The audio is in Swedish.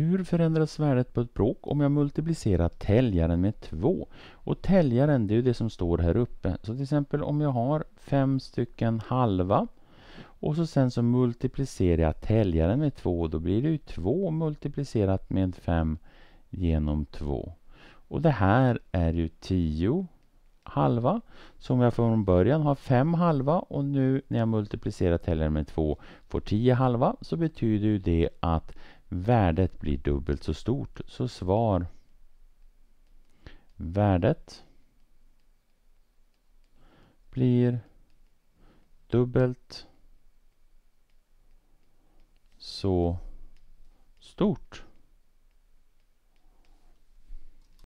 Hur förändras värdet på ett bråk om jag multiplicerar täljaren med 2? Och täljaren, det är ju det som står här uppe. Så till exempel om jag har fem stycken halva och så sen så multiplicerar jag täljaren med 2. Då blir det ju 2 multiplicerat med 5 genom 2. Och det här är ju 10 halva Så om jag från början har 5 halva och nu när jag multiplicerar täljaren med 2 får 10 halva så betyder ju det att Värdet blir dubbelt så stort, så svar värdet blir dubbelt så stort.